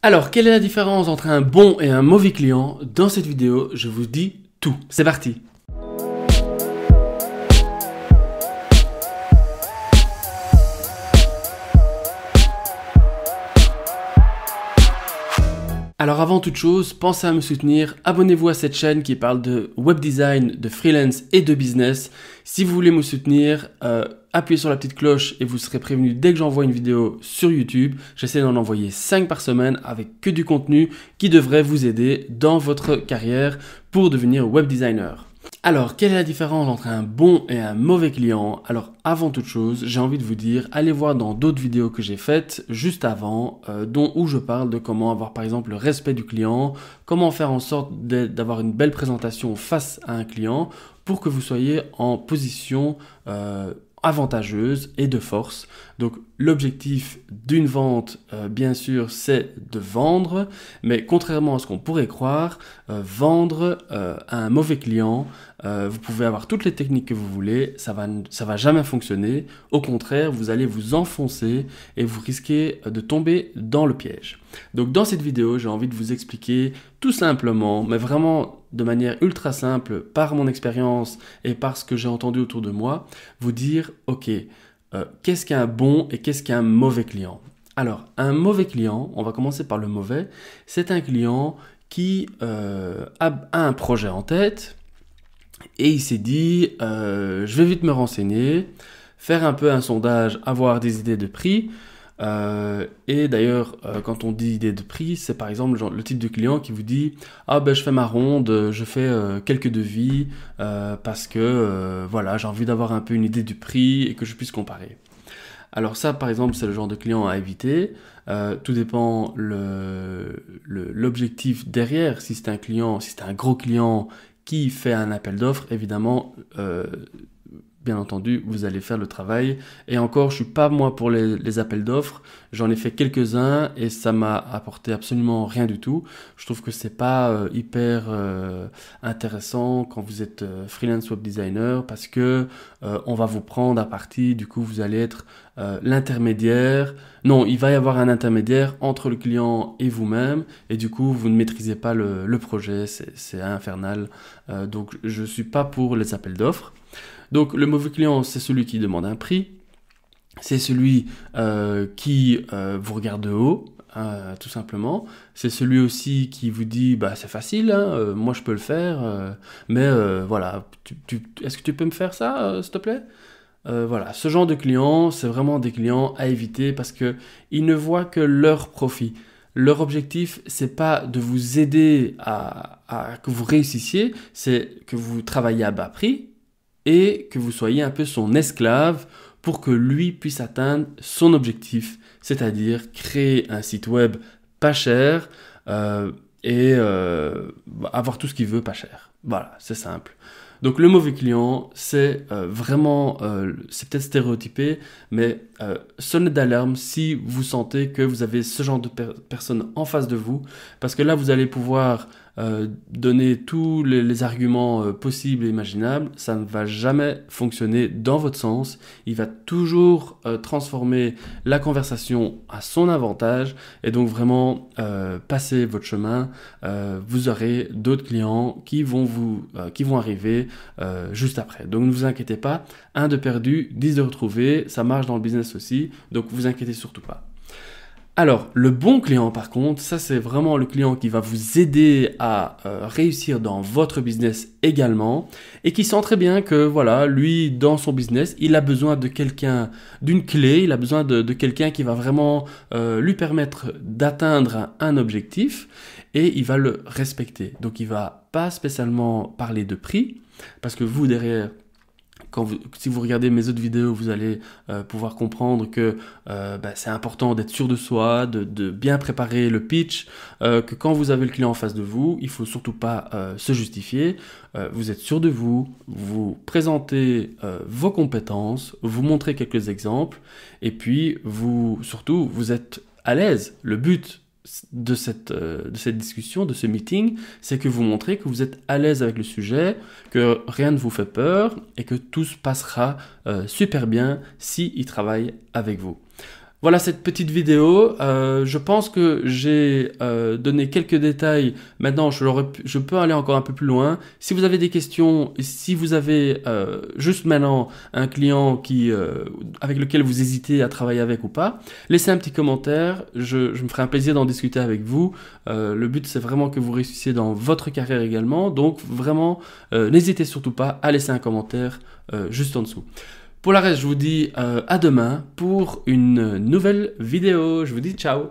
Alors, quelle est la différence entre un bon et un mauvais client Dans cette vidéo, je vous dis tout. C'est parti Alors avant toute chose, pensez à me soutenir, abonnez-vous à cette chaîne qui parle de web design, de freelance et de business. Si vous voulez me soutenir, euh, appuyez sur la petite cloche et vous serez prévenu dès que j'envoie une vidéo sur YouTube. J'essaie d'en envoyer 5 par semaine avec que du contenu qui devrait vous aider dans votre carrière pour devenir web designer. Alors, quelle est la différence entre un bon et un mauvais client Alors, avant toute chose, j'ai envie de vous dire, allez voir dans d'autres vidéos que j'ai faites juste avant, euh, dont où je parle de comment avoir par exemple le respect du client, comment faire en sorte d'avoir une belle présentation face à un client pour que vous soyez en position euh, avantageuse et de force. Donc, L'objectif d'une vente, euh, bien sûr, c'est de vendre, mais contrairement à ce qu'on pourrait croire, euh, vendre euh, à un mauvais client, vous pouvez avoir toutes les techniques que vous voulez, ça va, va jamais fonctionner. Au contraire, vous allez vous enfoncer et vous risquez de tomber dans le piège. Donc, dans cette vidéo, j'ai envie de vous expliquer tout simplement, mais vraiment de manière ultra simple, par mon expérience et par ce que j'ai entendu autour de moi, vous dire, ok, euh, qu'est-ce qu'un bon et qu'est-ce qu'un mauvais client Alors, un mauvais client, on va commencer par le mauvais, c'est un client qui euh, a, un projet en tête et il s'est dit, euh, je vais vite me renseigner, faire un peu un sondage, avoir des idées de prix, euh, et d'ailleurs, euh, quand on dit idée de prix, c'est par exemple le type de client qui vous dit Ah ben je fais ma ronde, je fais euh, quelques devis parce que voilà, j'ai envie d'avoir un peu une idée du prix et que je puisse comparer. Alors ça, par exemple, c'est le genre de client à éviter. tout dépend l'objectif le, derrière. Si c'est un client, si c'est un gros client qui fait un appel d'offres, évidemment, bien entendu, vous allez faire le travail. Et encore, je suis pas moi pour les, appels d'offres. J'en ai fait quelques-uns et ça m'a apporté absolument rien du tout. Je trouve que c'est pas euh, hyper euh, intéressant quand vous êtes euh, freelance web designer parce que on va vous prendre à partie. Du coup, vous allez être l'intermédiaire. Non, il va y avoir un intermédiaire entre le client et vous-même et du coup, vous ne maîtrisez pas le, le projet. C'est infernal. donc, je suis pas pour les appels d'offres. Donc le mauvais client, c'est celui qui demande un prix, c'est celui euh, qui euh, vous regarde de haut, hein, tout simplement. C'est celui aussi qui vous dit, bah c'est facile, hein, euh, moi je peux le faire, mais voilà, est-ce que tu peux me faire ça, s'il te plaît voilà, ce genre de clients, c'est vraiment des clients à éviter parce que ils ne voient que leur profit. Leur objectif, c'est pas de vous aider à que vous réussissiez, c'est que vous travaillez à bas prix, et que vous soyez un peu son esclave pour que lui puisse atteindre son objectif, c'est-à-dire créer un site web pas cher euh, et euh, avoir tout ce qu'il veut pas cher. Voilà, c'est simple. Donc le mauvais client, c'est euh, vraiment, c'est peut-être stéréotypé, mais sonnez d'alarme si vous sentez que vous avez ce genre de personne en face de vous, parce que là vous allez pouvoir euh, donner tous les, arguments euh, possibles et imaginables, ça ne va jamais fonctionner dans votre sens. Il va toujours euh, transformer la conversation à son avantage et donc vraiment passer votre chemin. vous aurez d'autres clients qui vont vous, qui vont arriver juste après. Donc ne vous inquiétez pas, un de perdu, 10 de retrouvé, ça marche dans le business aussi. Donc vous inquiétez surtout pas. Alors, le bon client, par contre, ça c'est vraiment le client qui va vous aider à euh, réussir dans votre business également et qui sent très bien que, voilà, lui, dans son business, il a besoin de quelqu'un, d'une clé, il a besoin de, quelqu'un qui va vraiment euh, lui permettre d'atteindre un objectif et il va le respecter. Donc, il va pas spécialement parler de prix parce que vous, derrière, si vous regardez mes autres vidéos, vous allez euh, pouvoir comprendre que euh, bah, c'est important d'être sûr de soi, de, bien préparer le pitch, euh, que quand vous avez le client en face de vous, il faut surtout pas se justifier. vous êtes sûr de vous, vous présentez vos compétences, vous montrez quelques exemples, et puis vous surtout vous êtes à l'aise. Le but de cette, euh, de cette discussion, de ce meeting, c'est que vous montrez que vous êtes à l'aise avec le sujet, que rien ne vous fait peur et que tout se passera euh, super bien s'il il travaille avec vous. Voilà cette petite vidéo. Euh, je pense que j'ai euh, donné quelques détails. Maintenant, je, peux aller encore un peu plus loin. Si vous avez des questions, si vous avez euh, juste maintenant un client qui, avec lequel vous hésitez à travailler avec ou pas, laissez un petit commentaire. Je, je me ferai un plaisir d'en discuter avec vous. le but, c'est vraiment que vous réussissiez dans votre carrière également. Donc, vraiment, n'hésitez surtout pas à laisser un commentaire juste en dessous. Pour la reste, je vous dis euh, à demain pour une nouvelle vidéo. Je vous dis ciao